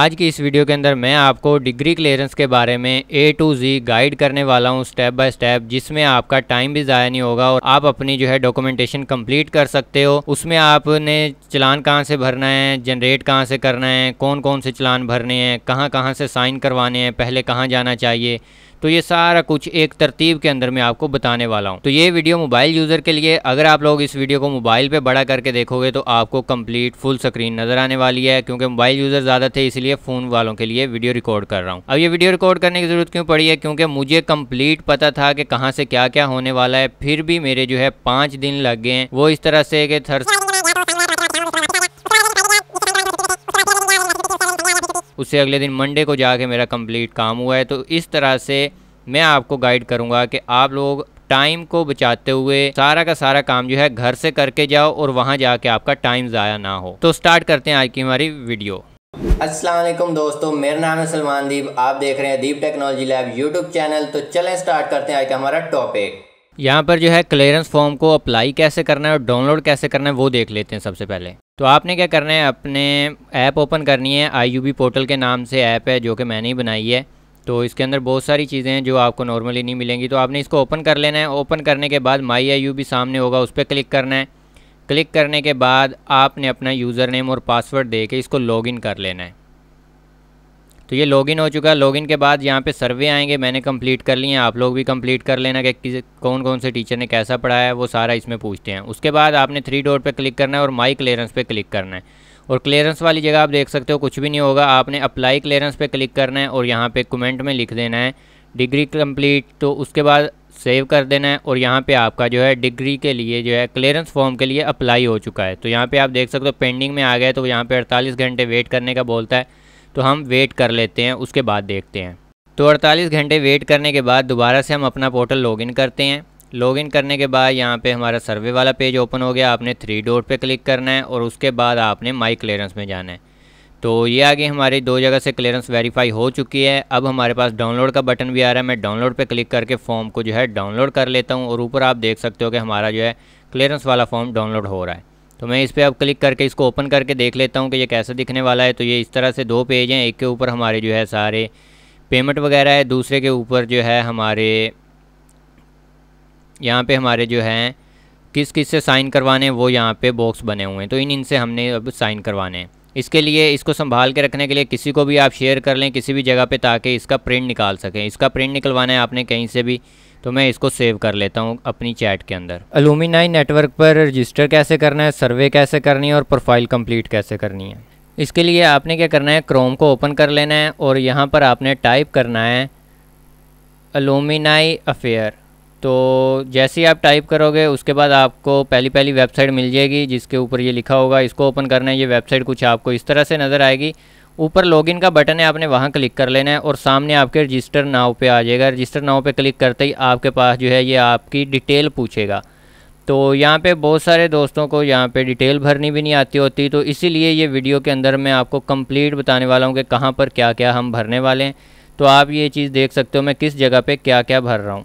आज की इस वीडियो के अंदर मैं आपको डिग्री क्लियरेंस के बारे में ए टू जी गाइड करने वाला हूँ स्टेप बाय स्टेप जिसमें आपका टाइम भी ज़ाया नहीं होगा और आप अपनी जो है डॉक्यूमेंटेशन कंप्लीट कर सकते हो उसमें आपने चलान कहाँ से भरना है जनरेट कहाँ से करना है कौन कौन से चलान भरने हैं कहाँ कहाँ से साइन करवाने हैं पहले कहाँ जाना चाहिए तो ये सारा कुछ एक तरतीब के अंदर मैं आपको बताने वाला हूँ तो ये वीडियो मोबाइल यूज़र के लिए अगर आप लोग इस वीडियो को मोबाइल पे बड़ा करके देखोगे तो आपको कंप्लीट फुल स्क्रीन नजर आने वाली है क्योंकि मोबाइल यूज़र ज़्यादा थे इसलिए फ़ोन वालों के लिए वीडियो रिकॉर्ड कर रहा हूँ अब ये वीडियो रिकॉर्ड करने की ज़रूरत क्यों पड़ी है क्योंकि मुझे कम्प्लीट पता था कि कहाँ से क्या क्या होने वाला है फिर भी मेरे जो है पांच दिन लग गए वो इस तरह से थर्स उससे अगले दिन मंडे को जाके मेरा कंप्लीट काम हुआ है तो इस तरह से मैं आपको गाइड करूँगा कि आप लोग टाइम को बचाते हुए सारा का सारा काम जो है घर से करके जाओ और वहाँ जाके आपका टाइम ज़ाया ना हो तो स्टार्ट करते हैं आज की हमारी वीडियो असलम दोस्तों मेरा नाम है सलमान दीप आप देख रहे हैं Deep technology lab YouTube channel तो चलें स्टार्ट करते हैं आज का हमारा टॉपिक यहाँ पर जो है क्लियरेंस फॉर्म को अप्लाई कैसे करना है और डाउनलोड कैसे करना है वो देख लेते हैं सबसे पहले तो आपने क्या करना है अपने ऐप ओपन करनी है आई पोर्टल के नाम से ऐप है जो कि मैंने ही बनाई है तो इसके अंदर बहुत सारी चीज़ें हैं जो आपको नॉर्मली नहीं मिलेंगी तो आपने इसको ओपन कर लेना है ओपन करने के बाद माई आई सामने होगा उस पर क्लिक करना है क्लिक करने के बाद आपने अपना यूज़र नेम और पासवर्ड दे के इसको इन कर लेना है तो ये लॉगिन हो चुका है लॉगिन के बाद यहाँ पे सर्वे आएंगे मैंने कंप्लीट कर लिए हैं आप लोग भी कंप्लीट कर लेना कि कौन कौन से टीचर ने कैसा पढ़ाया है वो सारा इसमें पूछते हैं उसके बाद आपने थ्री डोर पे क्लिक करना है और माई क्लियरेंस पे क्लिक करना है और क्लियरेंस वाली जगह आप देख सकते हो कुछ भी नहीं होगा आपने अप्लाई क्लियरेंस पर क्लिक करना है और यहाँ पर कमेंट में लिख देना है डिग्री कम्प्लीट तो उसके बाद सेव कर देना है और यहाँ पे आपका जो है डिग्री के लिए जो है क्लियरेंस फॉर्म के लिए अप्लाई हो चुका है तो यहाँ पे आप देख सकते हो पेंडिंग में आ गया तो यहाँ पे 48 घंटे वेट करने का बोलता है तो हम वेट कर लेते हैं उसके बाद देखते हैं तो 48 घंटे वेट करने के बाद दोबारा से हम अपना पोर्टल लॉगिन करते हैं लॉगिन करने के बाद यहाँ पे हमारा सर्वे वाला पेज ओपन हो गया आपने थ्री डोर पे क्लिक करना है और उसके बाद आपने माई क्लियरेंस में जाना है तो ये आगे हमारी दो जगह से क्लियरेंस वेरीफाई हो चुकी है अब हमारे पास डाउनलोड का बटन भी आ रहा है मैं डाउनलोड पे क्लिक करके फॉर्म को जो है डाउनलोड कर लेता हूँ और ऊपर आप देख सकते हो कि हमारा जो है क्लियरेंस वाला फॉर्म डाउनलोड हो रहा है तो मैं इस पर अब क्लिक करके इसको ओपन करके देख लेता हूँ कि ये कैसा दिखने वाला है तो ये इस तरह से दो पेज हैं एक के ऊपर हमारे जो है सारे पेमेंट वगैरह है दूसरे के ऊपर जो है हमारे यहाँ पे हमारे जो हैं किस किस से साइन करवाने वो यहाँ पे बॉक्स बने हुए हैं तो इन इनसे हमने अब साइन करवाने हैं इसके लिए इसको संभाल के रखने के लिए किसी को भी आप शेयर कर लें किसी भी जगह पे ताकि इसका प्रिंट निकाल सकें इसका प्रिंट निकलवाना है आपने कहीं से भी तो मैं इसको सेव कर लेता हूँ अपनी चैट के अंदर अलूमिनाई नेटवर्क पर रजिस्टर कैसे करना है सर्वे कैसे करनी है और प्रोफाइल कंप्लीट कैसे करनी है इसके लिए आपने क्या करना है क्रोम को ओपन कर लेना है और यहाँ पर आपने टाइप करना है अलूमिनाई अफेयर तो जैसे ही आप टाइप करोगे उसके बाद आपको पहली पहली वेबसाइट मिल जाएगी जिसके ऊपर ये लिखा होगा इसको ओपन करना है ये वेबसाइट कुछ आपको इस तरह से नज़र आएगी ऊपर लॉगिन का बटन है आपने वहाँ क्लिक कर लेना है और सामने आपके रजिस्टर नाव पे आ जाएगा रजिस्टर नाव पे क्लिक करते ही आपके पास जो है ये आपकी डिटेल पूछेगा तो यहाँ पे बहुत सारे दोस्तों को यहाँ पे डिटेल भरनी भी नहीं आती होती तो इसीलिए ये वीडियो के अंदर मैं आपको कंप्लीट बताने वाला हूँ कि कहाँ पर क्या क्या हम भरने वाले हैं तो आप ये चीज़ देख सकते हो मैं किस जगह पर क्या क्या भर रहा हूँ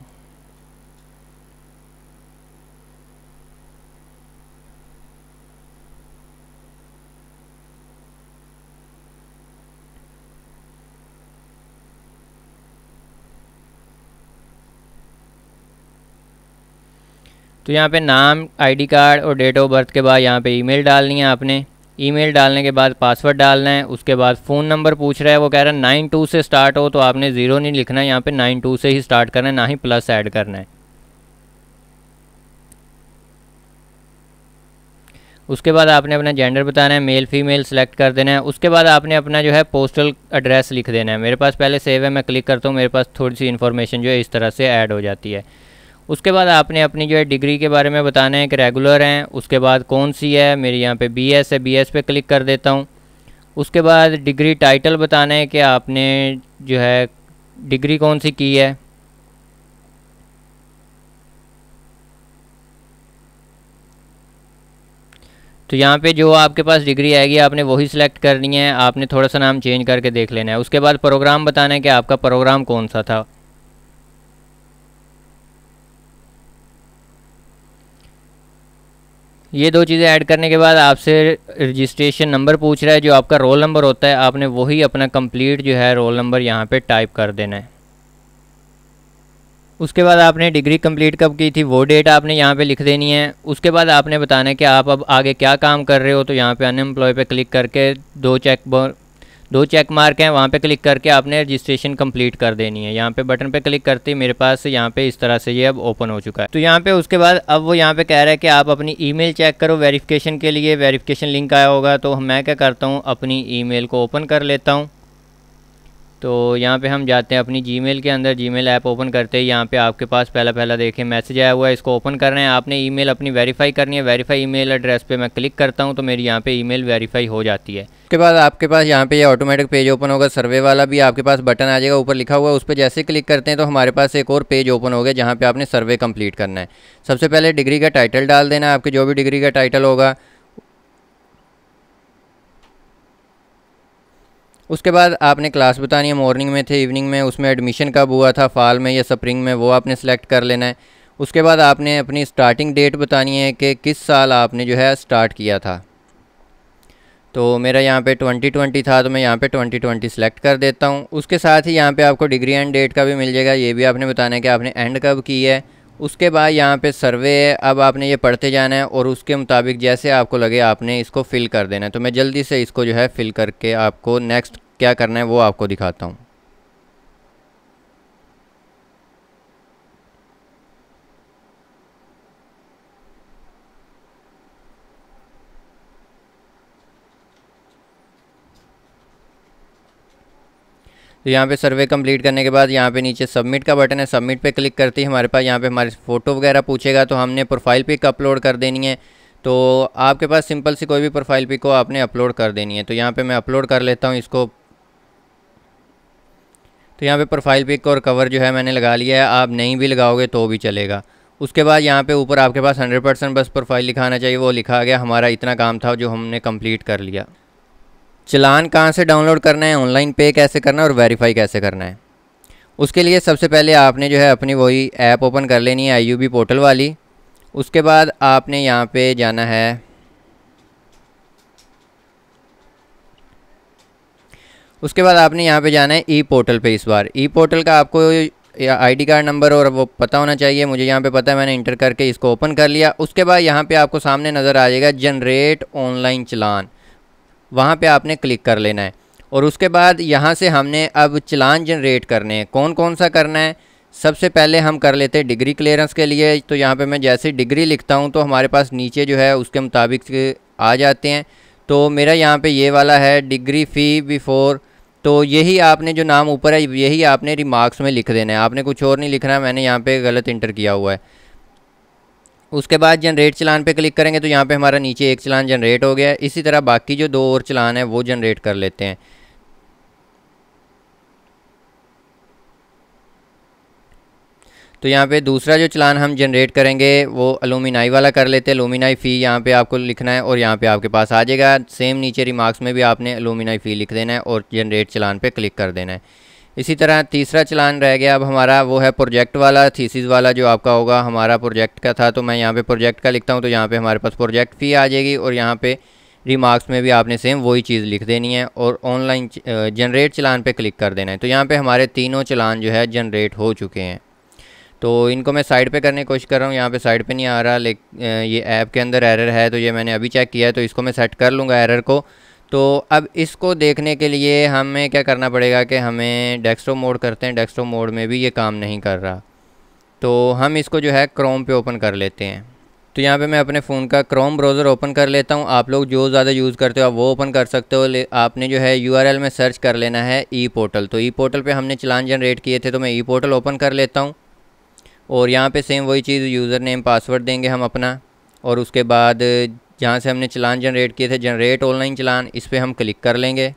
तो यहाँ पे नाम आईडी कार्ड और डेट ऑफ बर्थ के बाद यहाँ पे ईमेल डालनी है आपने ईमेल डालने के बाद पासवर्ड डालना है उसके बाद फ़ोन नंबर पूछ रहा है वो कह रहा है नाइन टू से स्टार्ट हो तो आपने ज़ीरो नहीं लिखना है यहाँ पे नाइन टू से ही स्टार्ट करना है ना ही प्लस ऐड करना है उसके बाद आपने अपना जेंडर बताना है मेल फीमेल सेलेक्ट कर देना है उसके बाद आपने अपना जो है पोस्टल एड्रेस लिख देना है मेरे पास पहले सेव है मैं क्लिक करता हूँ मेरे पास थोड़ी सी इन्फॉर्मेशन जो है इस तरह से ऐड हो जाती है उसके बाद आपने अपनी जो है डिग्री के बारे में बताना है कि रेगुलर हैं उसके बाद कौन सी है मेरी यहाँ पे बीएस है बीएस पे क्लिक कर देता हूँ उसके बाद डिग्री टाइटल बताना है कि आपने जो है डिग्री कौन सी की है तो यहाँ पे जो आपके पास डिग्री आएगी आपने वही सिलेक्ट करनी है आपने थोड़ा सा नाम चेंज करके देख लेना है उसके बाद प्रोग्राम बताना है कि आपका प्रोग्राम कौन सा था ये दो चीज़ें ऐड करने के बाद आपसे रजिस्ट्रेशन नंबर पूछ रहा है जो आपका रोल नंबर होता है आपने वही अपना कंप्लीट जो है रोल नंबर यहाँ पे टाइप कर देना है उसके बाद आपने डिग्री कंप्लीट कब की थी वो डेट आपने यहाँ पे लिख देनी है उसके बाद आपने बताना है कि आप अब आगे क्या काम कर रहे हो तो यहाँ पे अनएम्प्लॉय पे क्लिक करके दो चेक दो चेक मार्क हैं वहाँ पे क्लिक करके आपने रजिस्ट्रेशन कंप्लीट कर देनी है यहाँ पे बटन पे क्लिक करते ही मेरे पास यहाँ पे इस तरह से ये अब ओपन हो चुका है तो यहाँ पे उसके बाद अब वो यहाँ पे कह रहा है कि आप अपनी ईमेल चेक करो वेरिफिकेशन के लिए वेरिफिकेशन लिंक आया होगा तो मैं क्या करता हूँ अपनी ईमेल को ओपन कर लेता हूँ तो यहाँ पे हम जाते हैं अपनी जीमेल के अंदर जीमेल ऐप ओपन करते हैं यहाँ पे आपके पास पहला पहला देखें मैसेज आया हुआ है इसको ओपन कर रहे हैं आपने ईमेल अपनी वेरीफाई करनी है वेरीफाई ईमेल एड्रेस पे मैं क्लिक करता हूँ तो मेरी यहाँ पे ईमेल वेरीफाई हो जाती है उसके बाद आपके पास यहाँ पे ये यह ऑटोमेटिक पेज ओपन होगा सर्वे वाला भी आपके पास बटन आ जाएगा ऊपर लिखा हुआ है उस पर जैसे क्लिक करते हैं तो हमारे पास एक और पेज ओपन हो गया जहाँ पर आपने सर्वे कम्प्लीट करना है सबसे पहले डिग्री का टाइटल डाल देना आपके जो भी डिग्री का टाइटल होगा उसके बाद आपने क्लास बतानी है मॉर्निंग में थे इवनिंग में उसमें एडमिशन कब हुआ था फॉल में या स्प्रिंग में वो आपने सेलेक्ट कर लेना है उसके बाद आपने अपनी स्टार्टिंग डेट बतानी है कि किस साल आपने जो है स्टार्ट किया था तो मेरा यहाँ पे 2020 था तो मैं यहाँ पे 2020 सिलेक्ट कर देता हूँ उसके साथ ही यहाँ पे आपको डिग्री एंड डेट का भी मिल जाएगा ये भी आपने बताना है कि आपने एंड कब की है उसके बाद यहाँ पे सर्वे है अब आपने ये पढ़ते जाना है और उसके मुताबिक जैसे आपको लगे आपने इसको फ़िल कर देना है तो मैं जल्दी से इसको जो है फ़िल करके आपको नेक्स्ट क्या करना है वो आपको दिखाता हूँ तो यहाँ पे सर्वे कंप्लीट करने के बाद यहाँ पे नीचे सबमिट का बटन है सबमिट पे क्लिक करती है हमारे पास यहाँ पे हमारे फ़ोटो वगैरह पूछेगा तो हमने प्रोफाइल पिक अपलोड कर देनी है तो आपके पास सिंपल सी कोई भी प्रोफाइल पिक हो आपने अपलोड कर देनी है तो यहाँ पर मैं अपलोड कर लेता हूँ इसको तो यहाँ पर प्रोफाइल पिक और कवर जो है मैंने लगा लिया है आप नहीं भी लगाओगे तो भी चलेगा उसके बाद यहाँ पे ऊपर आपके पास 100 परसेंट बस प्रोफाइल लिखाना चाहिए वो लिखा गया हमारा इतना काम था जो हमने कंप्लीट कर लिया चलान कहाँ से डाउनलोड करना है ऑनलाइन पे कैसे करना है और वेरीफाई कैसे करना है उसके लिए सबसे पहले आपने जो है अपनी वही ऐप ओपन कर लेनी है आई पोर्टल वाली उसके बाद आपने यहाँ पे जाना है उसके बाद आपने यहाँ पे जाना है ई पोर्टल पे इस बार ई पोर्टल का आपको आईडी कार्ड नंबर और वो पता होना चाहिए मुझे यहाँ पे पता है मैंने इंटर करके इसको ओपन कर लिया उसके बाद यहाँ पे आपको सामने नज़र आ जाएगा जनरेट ऑनलाइन चलान वहाँ पे आपने क्लिक कर लेना है और उसके बाद यहाँ से हमने अब चलान जनरेट करने हैं कौन कौन सा करना है सबसे पहले हम कर लेते हैं डिग्री क्लियरेंस के लिए तो यहाँ पे मैं जैसे डिग्री लिखता हूँ तो हमारे पास नीचे जो है उसके मुताबिक आ जाते हैं तो मेरा यहाँ पे ये वाला है डिग्री फ़ी बिफ़ोर तो यही आपने जो नाम ऊपर है यही आपने रिमार्क्स में लिख देना है आपने कुछ और नहीं लिखना मैंने यहाँ पर गलत इंटर किया हुआ है उसके बाद जनरेट चलान पे क्लिक करेंगे तो यहाँ पे हमारा नीचे एक चलान जनरेट हो गया है इसी तरह बाकी जो दो और चलान है वो जनरेट कर लेते हैं तो यहाँ पे दूसरा जो चलान हम जनरेट करेंगे वो अलूमिनाई वाला कर लेते हैं अलूमिनाई फ़ी यहाँ पे आपको लिखना है और यहाँ पे आपके पास आ जाएगा सेम नीचे रिमार्क्स में भी आपने अलूमिनाई फ़ी लिख देना है और जनरेट चलान पे क्लिक कर देना है इसी तरह तीसरा चलान रह गया अब हमारा वो है प्रोजेक्ट वाला थीसिस वाला जो आपका होगा हमारा प्रोजेक्ट का था तो मैं यहाँ पे प्रोजेक्ट का लिखता हूँ तो यहाँ पे हमारे पास प्रोजेक्ट फ़ी आ जाएगी और यहाँ पे रिमार्क्स में भी आपने सेम वही चीज़ लिख देनी है और ऑनलाइन जनरेट चलान पे क्लिक कर देना है तो यहाँ पर हमारे तीनों चलान जो है जनरेट हो चुके हैं तो इनको मैं साइड पर करने की कोशिश कर रहा हूँ यहाँ पर साइड पर नहीं आ रहा लेकिन ये ऐप के अंदर एरर है तो ये मैंने अभी चेक किया है तो इसको मैं सेट कर लूँगा एरर को तो अब इसको देखने के लिए हमें क्या करना पड़ेगा कि हमें डेस्कटॉप मोड करते हैं डेस्कटॉप मोड में भी ये काम नहीं कर रहा तो हम इसको जो है क्रोम पे ओपन कर लेते हैं तो यहाँ पे मैं अपने फ़ोन का क्रोम ब्राउज़र ओपन कर लेता हूँ आप लोग जो ज़्यादा यूज़ करते हो आप वो ओपन कर सकते हो आपने जो है यू में सर्च कर लेना है ई पोर्टल तो ई पोर्टल पर हमने चलान जनरेट किए थे तो मैं ई पोर्टल ओपन कर लेता हूँ और यहाँ पर सेम वही चीज़ यूज़र नेम पासवर्ड देंगे हम अपना और उसके बाद जहाँ से हमने चलान जनरेट किए थे जनरेट ऑनलाइन चलान इस पर हम क्लिक कर लेंगे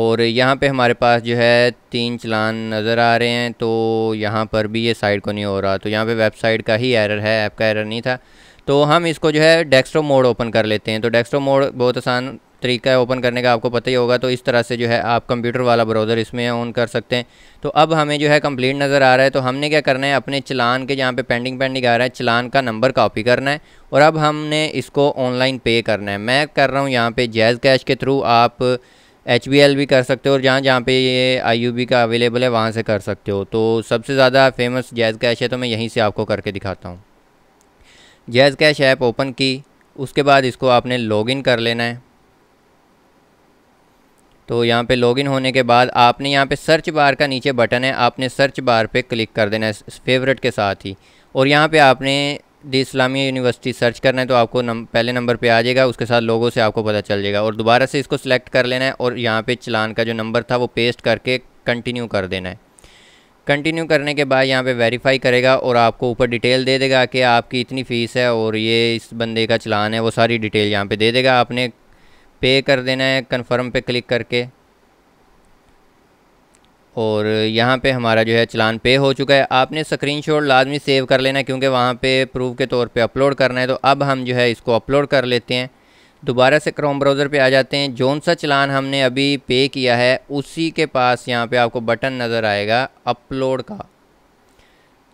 और यहाँ पे हमारे पास जो है तीन चलान नज़र आ रहे हैं तो यहाँ पर भी ये साइड को नहीं हो रहा तो यहाँ पे वेबसाइट का ही एरर है ऐप का एरर नहीं था तो हम इसको जो है डेस्कटॉप मोड ओपन कर लेते हैं तो डेस्कटॉप मोड बहुत आसान तरीका है ओपन करने का आपको पता ही होगा तो इस तरह से जो है आप कंप्यूटर वाला ब्राउज़र इसमें ऑन कर सकते हैं तो अब हमें जो है कंप्लीट नज़र आ रहा है तो हमने क्या करना है अपने चलान के जहाँ पे पेंडिंग पेंडिंग आ रहा है चलान का नंबर कॉपी करना है और अब हमने इसको ऑनलाइन पे करना है मैं कर रहा हूँ यहाँ पर जैज़ कैश के थ्रू आप एच भी कर सकते हो और जहाँ जहाँ पर ये आई का अवेलेबल है वहाँ से कर सकते हो तो सबसे ज़्यादा फेमस जैज़ कैश है तो मैं यहीं से आपको करके दिखाता हूँ जैज़ कैश ऐप ओपन की उसके बाद इसको आपने लॉगिन कर लेना है तो यहाँ पे लॉगिन होने के बाद आपने यहाँ पे सर्च बार का नीचे बटन है आपने सर्च बार पे क्लिक कर देना है फेवरेट के साथ ही और यहाँ पे आपने दी इस्लामी यूनिवर्सिटी सर्च करना है तो आपको नम, पहले नंबर पे आ जाएगा उसके साथ लोगों से आपको पता चल जाएगा और दोबारा से इसको सिलेक्ट कर लेना है और यहाँ पर चलान का जो नंबर था वो पेस्ट करके कंटिन्यू कर देना है कंटिन्यू करने के बाद यहाँ पे वेरीफाई करेगा और आपको ऊपर डिटेल दे देगा कि आपकी इतनी फ़ीस है और ये इस बंदे का चलान है वो सारी डिटेल यहाँ पे दे देगा आपने पे कर देना है कन्फर्म पे क्लिक करके और यहाँ पे हमारा जो है चलान पे हो चुका है आपने स्क्रीनशॉट लाजमी सेव कर लेना क्योंकि वहाँ पे प्रूफ के तौर पे अपलोड करना है तो अब हम जो है इसको अपलोड कर लेते हैं दोबारा से क्रोम ब्राउज़र पे आ जाते हैं जौन सा चलान हमने अभी पे किया है उसी के पास यहाँ पे आपको बटन नज़र आएगा अपलोड का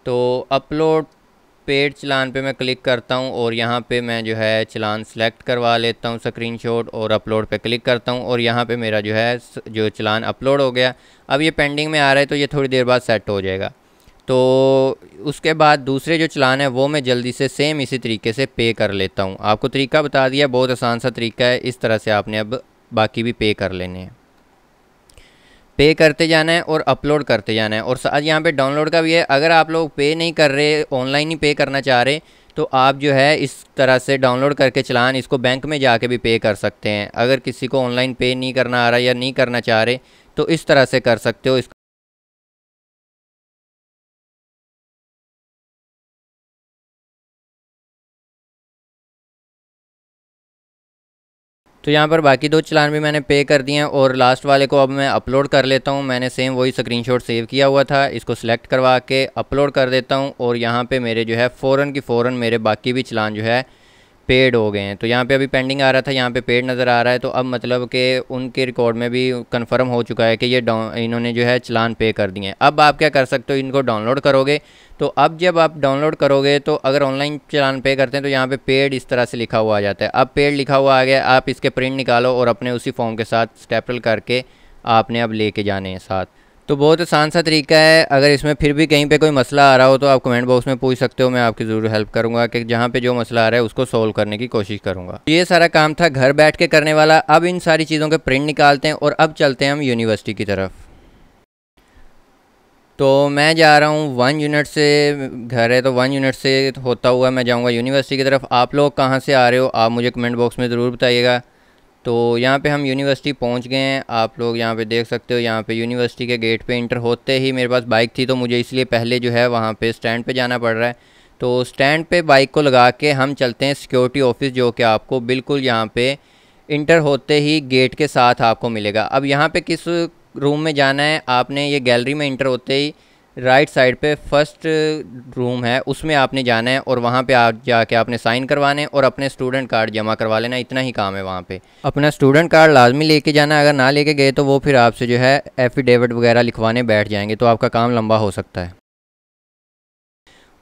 तो अपलोड पेड चलान पे मैं क्लिक करता हूँ और यहाँ पे मैं जो है चलान सेलेक्ट करवा लेता हूँ स्क्रीनशॉट और अपलोड पे क्लिक करता हूँ और यहाँ पे मेरा जो है जो चलान अपलोड हो गया अब ये पेंडिंग में आ रहा है तो ये थोड़ी देर बाद सेट हो जाएगा तो उसके बाद दूसरे जो चलान है वो मैं जल्दी से सेम इसी तरीके से पे कर लेता हूँ आपको तरीका बता दिया बहुत आसान सा तरीका है इस तरह से आपने अब बाकी भी पे कर लेने हैं पे करते जाना है और अपलोड करते जाना है और साथ यहाँ पे डाउनलोड का भी है अगर आप लोग पे नहीं कर रहे ऑनलाइन ही पे करना चाह रहे तो आप जो है इस तरह से डाउनलोड करके चलान इसको बैंक में जाके भी पे कर सकते हैं अगर किसी को ऑनलाइन पे नहीं करना आ रहा या नहीं करना चाह रहे तो इस तरह से कर सकते हो इस तो यहाँ पर बाकी दो चलान भी मैंने पे कर दिए हैं और लास्ट वाले को अब मैं अपलोड कर लेता हूँ मैंने सेम वही स्क्रीनशॉट सेव किया हुआ था इसको सिलेक्ट करवा के अपलोड कर देता हूँ और यहाँ पर मेरे जो है फ़ौरन की फ़ौर मेरे बाकी भी चलान जो है पेड हो गए हैं तो यहाँ पे अभी पेंडिंग आ रहा था यहाँ पे पेड नज़र आ रहा है तो अब मतलब कि उनके रिकॉर्ड में भी कंफर्म हो चुका है कि ये इन्होंने जो है चलान पे कर दिए हैं अब आप क्या कर सकते हो इनको डाउनलोड करोगे तो अब जब आप डाउनलोड करोगे तो अगर ऑनलाइन चलान पे करते हैं तो यहाँ पे पेड इस तरह से लिखा हुआ आ जाता है अब पेड लिखा हुआ आ गया आप इसके प्रिंट निकालो और अपने उसी फॉर्म के साथ स्टेपल करके आपने अब लेके जाने हैं साथ तो बहुत आसान सा तरीका है अगर इसमें फिर भी कहीं पे कोई मसला आ रहा हो तो आप कमेंट बॉक्स में पूछ सकते हो मैं आपकी ज़रूर हेल्प करूंगा कि जहाँ पे जो मसला आ रहा है उसको सोल्व करने की कोशिश करूंगा ये सारा काम था घर बैठ के करने वाला अब इन सारी चीज़ों के प्रिंट निकालते हैं और अब चलते हैं हम यूनिवर्सिटी की तरफ तो मैं जा रहा हूँ वन यूनिट से घर है तो वन यूनिट से होता हुआ मैं जाऊँगा यूनिवर्सिटी की तरफ आप लोग कहाँ से आ रहे हो आप मुझे कमेंट बॉक्स में ज़रूर बताइएगा तो यहाँ पे हम यूनिवर्सिटी पहुँच गए हैं आप लोग यहाँ पे देख सकते हो यहाँ पे यूनिवर्सिटी के गेट पे इंटर होते ही मेरे पास बाइक थी तो मुझे इसलिए पहले जो है वहाँ पे स्टैंड पे जाना पड़ रहा है तो स्टैंड पे बाइक को लगा के हम चलते हैं सिक्योरिटी ऑफिस जो कि आपको बिल्कुल यहाँ पर इंटर होते ही गेट के साथ आपको मिलेगा अब यहाँ पर किस रूम में जाना है आपने ये गैलरी में इंटर होते ही राइट साइड पे फर्स्ट रूम है उसमें आपने जाना है और वहाँ पे आप जाके आपने साइन करवाने और अपने स्टूडेंट कार्ड जमा करवा लेना इतना ही काम है वहाँ पे अपना स्टूडेंट कार्ड लाजमी लेके जाना अगर ना लेके गए तो वो फिर आपसे जो है एफिडेविट वगैरह लिखवाने बैठ जाएंगे तो आपका काम लंबा हो सकता है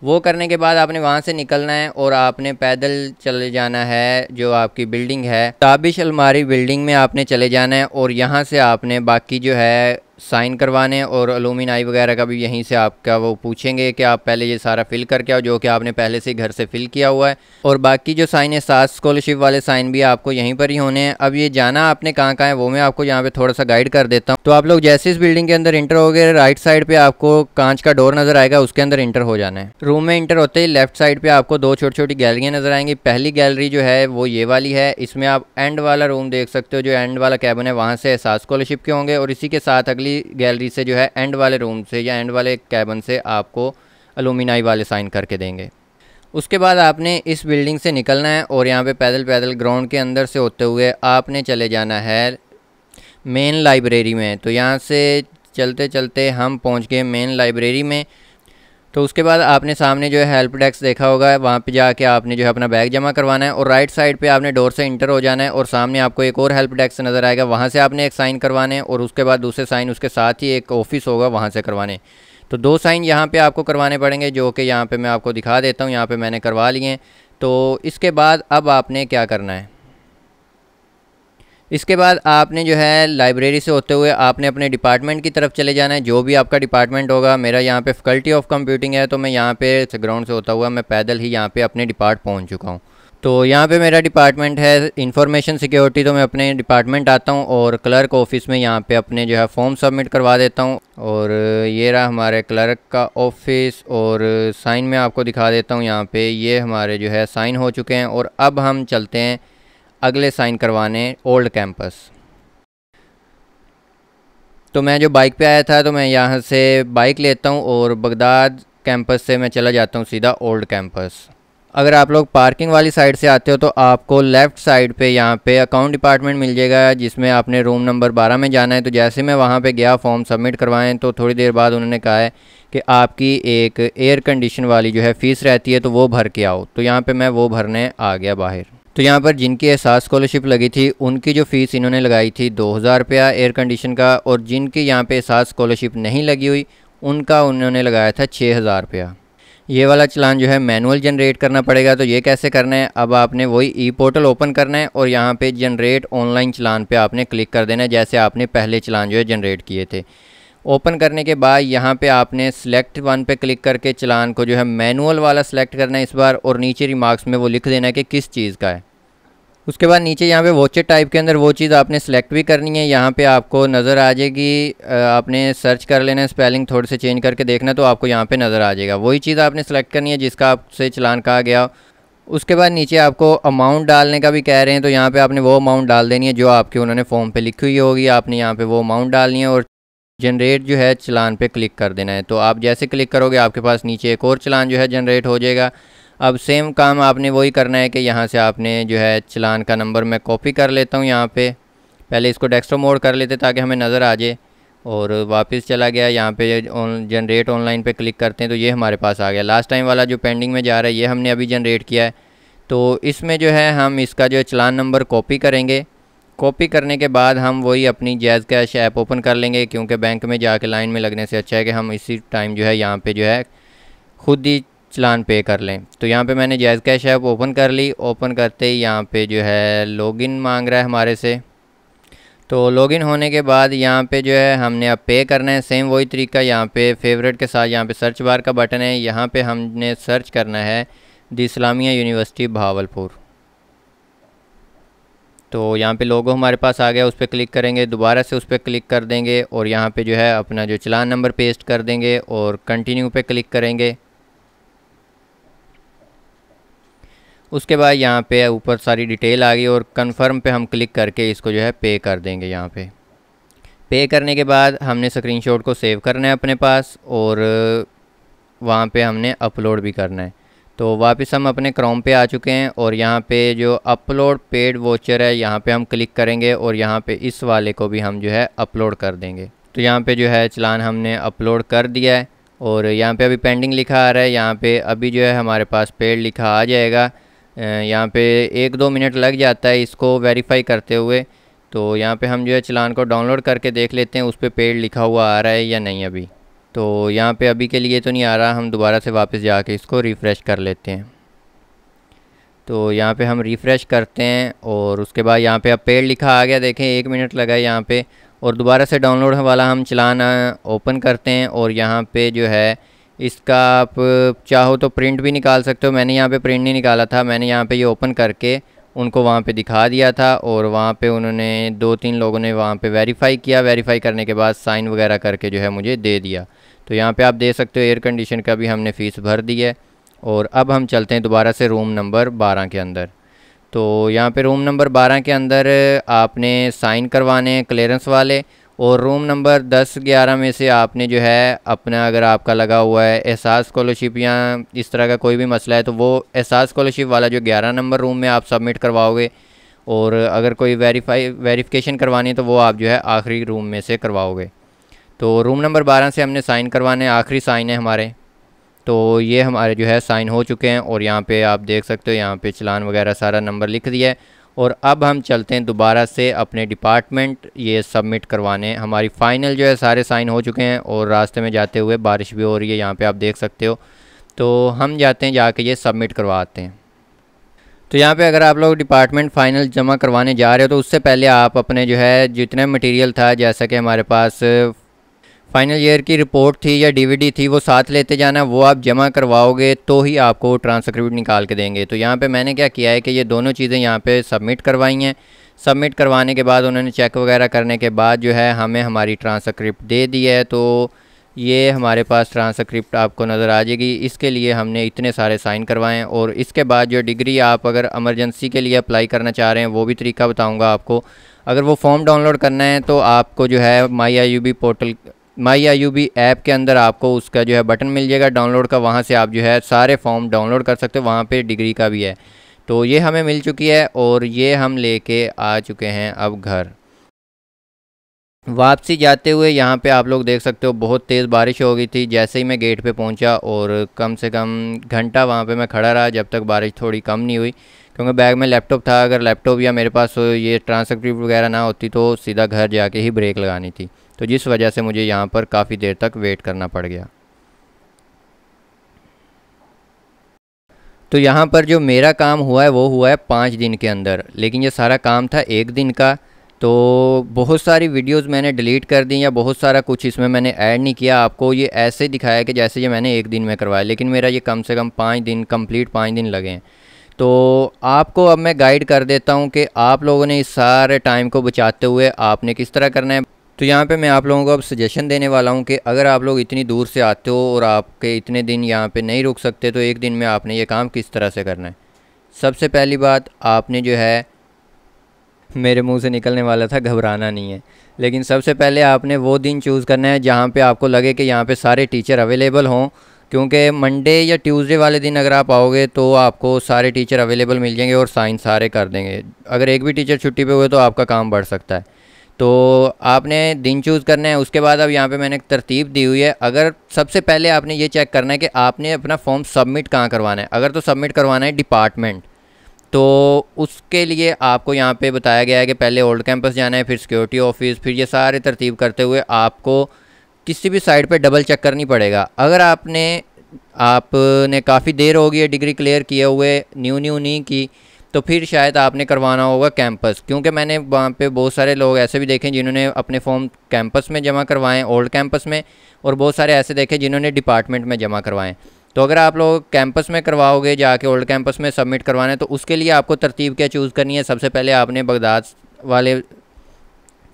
वो करने के बाद आपने वहाँ से निकलना है और आपने पैदल चले जाना है जो आपकी बिल्डिंग है ताबिश अलमारी बिल्डिंग में आपने चले जाना है और यहाँ से आपने बाकी जो है साइन करवाने और आई वगैरह का भी यहीं से आपका वो पूछेंगे कि आप पहले ये सारा फिल करके आओ जो कि आपने पहले से घर से फिल किया हुआ है और बाकी जो साइन है सात स्कॉलरशिप वाले साइन भी आपको यहीं पर ही होने हैं अब ये जाना आपने कहाँ कहाँ है वो मैं आपको यहाँ पे थोड़ा सा गाइड कर देता हूँ तो आप लोग जैसे इस बिल्डिंग के अंदर इंटर हो गए राइट साइड पर आपको कांच का डोर नजर आएगा उसके अंदर इंटर हो जाना है रूम में इंटर होते ही लेफ्ट साइड पर आपको दो छोटी छोटी गैलरियाँ नजर आएंगी पहली गैलरी जो है वो ये वाली है इसमें आप एंड वाला रूम देख सकते हो जो एंड वाला कैबिन है वहाँ से सात स्कॉलरशिप के होंगे और इसी के साथ अगली वाली गैलरी से जो है एंड वाले रूम से या एंड वाले कैबन से आपको अलूमिनाई वाले साइन करके देंगे उसके बाद आपने इस बिल्डिंग से निकलना है और यहाँ पे पैदल पैदल ग्राउंड के अंदर से होते हुए आपने चले जाना है मेन लाइब्रेरी में तो यहाँ से चलते चलते हम पहुँच गए मेन लाइब्रेरी में तो उसके बाद आपने सामने जो है हेल्प डेस्क देखा होगा वहाँ पे जाके आपने जो है अपना बैग जमा करवाना है और राइट साइड पे आपने डोर से इंटर हो जाना है और सामने आपको एक और हेल्प डेस्क नज़र आएगा वहाँ से आपने एक साइन करवाने और उसके बाद दूसरे साइन उसके साथ ही एक ऑफिस होगा वहाँ से करवाने तो दो साइन यहाँ पर आपको करवाने पड़ेंगे जो कि यहाँ पर मैं आपको दिखा देता हूँ यहाँ पर मैंने करवा लिए तो इसके बाद अब आपने क्या करना है इसके बाद आपने जो है लाइब्रेरी से होते हुए आपने अपने डिपार्टमेंट की तरफ चले जाना है जो भी आपका डिपार्टमेंट होगा मेरा यहाँ पे फैकल्टी ऑफ कंप्यूटिंग है तो मैं यहाँ पे ग्राउंड से होता हुआ मैं पैदल ही यहाँ पे अपने डिपार्ट पहुँच चुका हूँ तो यहाँ पे मेरा डिपार्टमेंट है इंफॉर्मेशन सिक्योरिटी तो मैं अपने डिपार्टमेंट आता हूँ और क्लर्क ऑफिस में यहाँ पर अपने जो है फॉर्म सबमिट करवा देता हूँ और ये रहा हमारे क्लर्क का ऑफिस और साइन में आपको दिखा देता हूँ यहाँ पर ये हमारे जो है साइन हो चुके हैं और अब हम चलते हैं अगले साइन करवाने ओल्ड कैंपस तो मैं जो बाइक पे आया था तो मैं यहाँ से बाइक लेता हूँ और बगदाद कैंपस से मैं चला जाता हूँ सीधा ओल्ड कैंपस अगर आप लोग पार्किंग वाली साइड से आते हो तो आपको लेफ़्ट साइड पे यहाँ पे अकाउंट डिपार्टमेंट मिल जाएगा जिसमें आपने रूम नंबर 12 में जाना है तो जैसे मैं वहाँ पे गया फॉर्म सबमिट करवाएं तो थोड़ी देर बाद उन्होंने कहा है कि आपकी एक एयर कंडीशन वाली जो है फ़ीस रहती है तो वो भर के आओ तो यहाँ पर मैं वो भरने आ गया बाहर तो यहाँ पर जिनकी एहसास स्कॉलरशिप लगी थी उनकी जो फ़ीस इन्होंने लगाई थी दो हज़ार रुपया एयर कंडीशन का और जिनकी यहाँ पे एहसास स्कॉलरशिप नहीं लगी हुई उनका उन्होंने लगाया था छः हज़ार रुपया ये वाला चलान जो है मैनुअल जनरेट करना पड़ेगा तो ये कैसे करना है अब आपने वही ई पोर्टल ओपन करना है और यहाँ पर जनरेट ऑनलाइन चलान पर आपने क्लिक कर देना है जैसे आपने पहले चलान जो है जनरेट किए थे ओपन करने के बाद यहाँ पे आपने सेलेक्ट वन पे क्लिक करके चलान को जो है मैनुअल वाला सेलेक्ट करना है इस बार और नीचे रिमार्क्स में वो लिख देना है कि किस चीज़ का है उसके बाद नीचे यहाँ पे वॉचर टाइप के अंदर वो चीज़ आपने सेलेक्ट भी करनी है यहाँ पे आपको नज़र आ जाएगी आपने सर्च कर लेना है स्पेलिंग थोड़े से चेंज करके देखना तो आपको यहाँ पर नज़र आ जाएगा वही चीज़ आपने सेलेक्ट करनी है जिसका आपसे चलान कहा गया उसके बाद नीचे आपको अमाउंट डालने का भी कह रहे हैं तो यहाँ पर आपने वो अमाउंट डाल देनी है जो आपके उन्होंने फॉर्म पर लिखी हुई होगी आपने यहाँ पर वो अमाउंट डालनी है और जनरेट जो है चलान पे क्लिक कर देना है तो आप जैसे क्लिक करोगे आपके पास नीचे एक और चलान जो है जनरेट हो जाएगा अब सेम काम आपने वही करना है कि यहाँ से आपने जो है चलान का नंबर मैं कॉपी कर लेता हूँ यहाँ पे पहले इसको डेस्कटॉप मोड कर लेते ताकि हमें नज़र आ जाए और वापस चला गया यहाँ पे जनरेट ऑनलाइन पे क्लिक करते हैं तो ये हमारे पास आ गया लास्ट टाइम वाला जो पेंडिंग में जा रहा है ये हमने अभी जनरेट किया है तो इसमें जो है हम इसका जो चलान नंबर कॉपी करेंगे कॉपी करने के बाद हम वही अपनी जैज़ कैश ऐप ओपन कर लेंगे क्योंकि बैंक में जाके लाइन में लगने से अच्छा है कि हम इसी टाइम जो है यहाँ पे जो है ख़ुद ही चलान पे कर लें तो यहाँ पे मैंने जैज़ कैश ऐप ओपन कर ली ओपन करते ही यहाँ पे जो है लॉगिन मांग रहा है हमारे से तो लॉगिन होने के बाद यहाँ पे जो है हमने अब पे करना है सेम वही तरीका यहाँ पे फेवरेट के साथ यहाँ पे सर्च बार का बटन है यहाँ पे हमने सर्च करना है द इस्लामिया यूनिवर्सिटी भावलपुर तो यहाँ पे लोगो हमारे पास आ गया उस पर क्लिक करेंगे दोबारा से उस पर क्लिक कर देंगे और यहाँ पे जो है अपना जो चलान नंबर पेस्ट कर देंगे और कंटिन्यू पे क्लिक करेंगे उसके बाद यहाँ पे ऊपर सारी डिटेल आ गई और कंफर्म पे हम क्लिक करके इसको जो है पे कर देंगे यहाँ पे पे करने के बाद हमने स्क्रीन को सेव करना है अपने पास और वहाँ पर हमने अपलोड भी करना है तो वापस हम अपने क्रोम पे आ चुके हैं और यहाँ पे जो अपलोड पेड वोचर है यहाँ पे हम क्लिक करेंगे और यहाँ पे इस वाले को भी हम जो है अपलोड कर देंगे तो यहाँ पे जो है चलान हमने अपलोड कर दिया है और यहाँ पे अभी पेंडिंग लिखा आ रहा है यहाँ पे अभी जो है हमारे पास पेड लिखा आ जाएगा यहाँ पर एक दो मिनट लग जाता है इसको वेरीफाई करते हुए तो यहाँ पर हम जो है चलान को डाउनलोड करके देख लेते हैं उस पर पे पेड लिखा हुआ आ रहा है या नहीं अभी तो यहाँ पे अभी के लिए तो नहीं आ रहा हम दोबारा से वापस के इसको रिफ़्रेश कर लेते हैं तो यहाँ पे हम रिफ़्रेश करते हैं और उसके बाद यहाँ पे अब पेड़ लिखा आ गया देखें एक मिनट लगा है यहाँ पर और दोबारा से डाउनलोड वाला हम चलाना ओपन करते हैं और यहाँ पर जो है इसका आप चाहो तो प्रिंट भी निकाल सकते हो मैंने यहाँ पर प्रिंट नहीं निकाला था मैंने यहाँ पर ये यह ओपन करके उनको वहाँ पे दिखा दिया था और वहाँ पे उन्होंने दो तीन लोगों ने वहाँ पे वेरीफ़ाई किया वेरीफ़ाई करने के बाद साइन वगैरह करके जो है मुझे दे दिया तो यहाँ पे आप देख सकते हो एयर कंडीशन का भी हमने फ़ीस भर दी है और अब हम चलते हैं दोबारा से रूम नंबर बारह के अंदर तो यहाँ पे रूम नंबर बारह के अंदर आपने साइन करवाने हैं क्लियरेंस वाले और रूम नंबर दस ग्यारह में से आपने जो है अपना अगर आपका लगा हुआ है एहसास स्कॉलरशिप या इस तरह का कोई भी मसला है तो वो एहसास स्कॉलरशिप वाला जो ग्यारह नंबर रूम में आप सबमिट करवाओगे और अगर कोई वेरीफाई वेरीफ़िकेशन करवानी है तो वो आप जो है आखिरी रूम में से करवाओगे तो रूम नंबर बारह से हमने साइन करवाने आखिरी साइन है हमारे तो ये हमारे जो है साइन हो चुके हैं और यहाँ पे आप देख सकते हो यहाँ पे चलान वगैरह सारा नंबर लिख दिया है और अब हम चलते हैं दोबारा से अपने डिपार्टमेंट ये सबमिट करवाने हमारी फ़ाइनल जो है सारे साइन हो चुके हैं और रास्ते में जाते हुए बारिश भी हो रही है यहाँ पर आप देख सकते हो तो हम जाते हैं जाके ये सबमिट करवाते हैं तो यहाँ पे अगर आप लोग डिपार्टमेंट फाइनल जमा करवाने जा रहे हो तो उससे पहले आप अपने जो है जितना मटेरियल था जैसा कि हमारे पास फाइनल ईयर की रिपोर्ट थी या डीवीडी थी वो साथ लेते जाना वो आप जमा करवाओगे तो ही आपको ट्रांसक्रिप्ट निकाल के देंगे तो यहाँ पे मैंने क्या किया है कि ये दोनों चीज़ें यहाँ पे सबमिट करवाई हैं सबमिट करवाने के बाद उन्होंने चेक वगैरह करने के बाद जो है हमें हमारी ट्रांसक्रिप्ट दे दी है तो ये हमारे पास ट्रांसक्रिप्ट आपको नज़र आ जाएगी इसके लिए हमने इतने सारे साइन हैं और इसके बाद जो डिग्री आप अगर एमरजेंसी के लिए अप्लाई करना चाह रहे हैं वो भी तरीका बताऊंगा आपको अगर वो फॉर्म डाउनलोड करना है तो आपको जो है my I portal my I U B app के अंदर आपको उसका जो है बटन मिल जाएगा डाउनलोड का वहाँ से आप जो है सारे फॉर्म डाउनलोड कर सकते हो वहाँ पे डिग्री का भी है तो ये हमें मिल चुकी है और ये हम लेके आ चुके हैं अब घर वापसी जाते हुए यहाँ पे आप लोग देख सकते हो बहुत तेज़ बारिश हो गई थी जैसे ही मैं गेट पे पहुँचा और कम से कम घंटा वहाँ पे मैं खड़ा रहा जब तक बारिश थोड़ी कम नहीं हुई क्योंकि बैग में लैपटॉप था अगर लैपटॉप या मेरे पास ये ट्रांसक्रिप्ट वगैरह ना होती तो सीधा घर जाके ही ब्रेक लगानी थी तो जिस वजह से मुझे यहाँ पर काफ़ी देर तक वेट करना पड़ गया तो यहाँ पर जो मेरा काम हुआ है वो हुआ है पाँच दिन के अंदर लेकिन ये सारा काम था एक दिन का तो बहुत सारी वीडियोस मैंने डिलीट कर दी या बहुत सारा कुछ इसमें मैंने ऐड नहीं किया आपको ये ऐसे दिखाया कि जैसे ये मैंने एक दिन में करवाया लेकिन मेरा ये कम से कम पाँच दिन कंप्लीट पाँच दिन लगे हैं तो आपको अब मैं गाइड कर देता हूँ कि आप लोगों ने इस सारे टाइम को बचाते हुए आपने किस तरह करना है तो यहाँ पे मैं आप लोगों को अब सजेशन देने वाला हूँ कि अगर आप लोग इतनी दूर से आते हो और आपके इतने दिन यहाँ पे नहीं रुक सकते तो एक दिन में आपने ये काम किस तरह से करना है सबसे पहली बात आपने जो है मेरे मुंह से निकलने वाला था घबराना नहीं है लेकिन सबसे पहले आपने वो दिन चूज़ करना है जहाँ पर आपको लगे कि यहाँ पर सारे टीचर अवेलेबल हों क्योंकि मंडे या ट्यूसडे वाले दिन अगर आप आओगे तो आपको सारे टीचर अवेलेबल मिल जाएंगे और साइन सारे कर देंगे अगर एक भी टीचर छुट्टी पे हुए तो आपका काम बढ़ सकता है तो आपने दिन चूज़ करना है उसके बाद अब यहाँ पे मैंने तरतीब दी हुई है अगर सबसे पहले आपने ये चेक करना है कि आपने अपना फॉर्म सबमिट कहाँ करवाना है अगर तो सबमिट करवाना है डिपार्टमेंट तो उसके लिए आपको यहाँ पे बताया गया है कि पहले ओल्ड कैंपस जाना है फिर सिक्योरिटी ऑफिस फिर ये सारे तरतीब करते हुए आपको किसी भी साइड पर डबल चेक करनी पड़ेगा अगर आपने आपने काफ़ी देर होगी डिग्री क्लियर किए हुए न्यू न्यू नहीं की तो फिर शायद आपने करवाना होगा कैंपस क्योंकि मैंने वहाँ पे बहुत सारे लोग ऐसे भी देखे जिन्होंने अपने फॉर्म कैंपस में जमा करवाएं ओल्ड कैंपस में और बहुत सारे ऐसे देखे जिन्होंने डिपार्टमेंट में जमा करवाएं तो अगर आप लोग कैंपस में करवाओगे जाके ओल्ड कैंपस में सबमिट करवाना है तो उसके लिए आपको तरतीब क्या चूज़ करनी है सबसे पहले आपने बगदाद वाले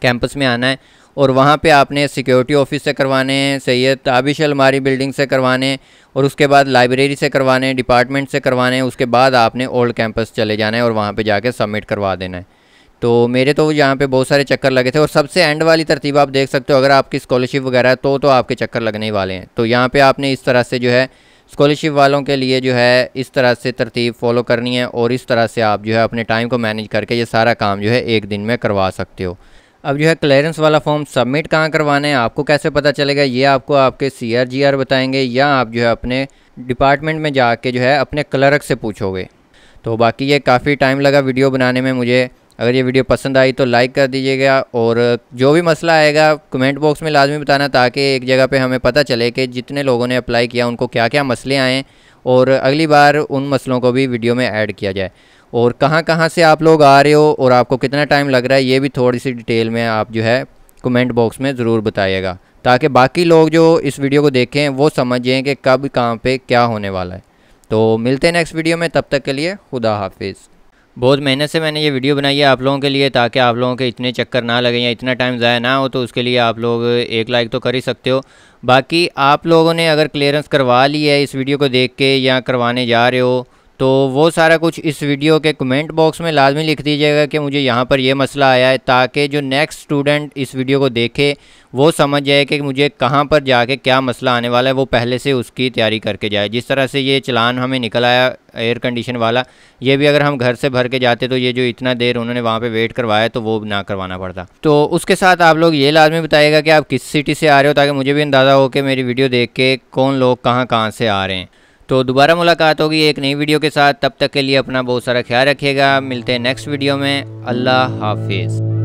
कैंपस में आना है और वहाँ पे आपने सिक्योरिटी ऑफिस से करवाने हैं सैयद ताबिश अलमारी बिल्डिंग से करवाने और उसके बाद लाइब्रेरी से करवाने डिपार्टमेंट से करवाने उसके बाद आपने ओल्ड कैंपस चले जाना है और वहाँ पर जाके सबमिट करवा देना है तो मेरे तो यहाँ पे बहुत सारे चक्कर लगे थे और सबसे एंड वाली तरतीब आप देख सकते हो अगर आपकी स्कॉलरशिप वगैरह तो तो आपके चक्कर लगने ही वाले हैं तो यहाँ पे आपने इस तरह से जो है स्कॉलरशिप वालों के लिए जो है इस तरह से तरतीब फॉलो करनी है और इस तरह से आप जो है अपने टाइम को मैनेज करके ये सारा काम जो है एक दिन में करवा सकते हो अब जो है क्लियरेंस वाला फॉर्म सबमिट कहाँ करवाना है आपको कैसे पता चलेगा ये आपको आपके सी आर जी आर बताएंगे या आप जो है अपने डिपार्टमेंट में जाके जो है अपने क्लर्क से पूछोगे तो बाकी ये काफ़ी टाइम लगा वीडियो बनाने में मुझे अगर ये वीडियो पसंद आई तो लाइक कर दीजिएगा और जो भी मसला आएगा कमेंट बॉक्स में लाजमी बताना ताकि एक जगह पे हमें पता चले कि जितने लोगों ने अप्लाई किया उनको क्या क्या मसले आएँ और अगली बार उन मसलों को भी वीडियो में ऐड किया जाए और कहाँ कहाँ से आप लोग आ रहे हो और आपको कितना टाइम लग रहा है ये भी थोड़ी सी डिटेल में आप जो है कमेंट बॉक्स में ज़रूर बताइएगा ताकि बाकी लोग जो इस वीडियो को देखें वो समझें कि कब कहाँ पे क्या होने वाला है तो मिलते हैं नेक्स्ट वीडियो में तब तक के लिए खुदा हाफिज़ बहुत मेहनत से मैंने ये वीडियो बनाई है आप लोगों के लिए ताकि आप लोगों के इतने चक्कर ना लगें या इतना टाइम ज़ाया ना हो तो उसके लिए आप लोग एक लाइक तो कर ही सकते हो बाकी आप लोगों ने अगर क्लियरेंस करवा ली है इस वीडियो को देख के या करवाने जा रहे हो तो वो सारा कुछ इस वीडियो के कमेंट बॉक्स में लाजमी लिख दीजिएगा कि मुझे यहाँ पर यह मसला आया है ताकि जो नेक्स्ट स्टूडेंट इस वीडियो को देखे वो समझ जाए कि मुझे कहाँ पर जाके क्या मसला आने वाला है वो पहले से उसकी तैयारी करके जाए जिस तरह से ये चलान हमें निकल आया एयर कंडीशन वाला ये भी अगर हम घर से भर के जाते तो ये जो इतना देर उन्होंने वहाँ पे वेट करवाया तो वो ना करवाना पड़ता तो उसके साथ आप लोग ये लाजमी बताइएगा कि आप किस सिटी से आ रहे हो ताकि मुझे भी अंदाज़ा हो कि मेरी वीडियो देख के कौन लोग कहाँ कहाँ से आ रहे हैं तो दोबारा मुलाकात होगी एक नई वीडियो के साथ तब तक के लिए अपना बहुत सारा ख्याल रखिएगा मिलते हैं नेक्स्ट वीडियो में अल्लाह हाफिज़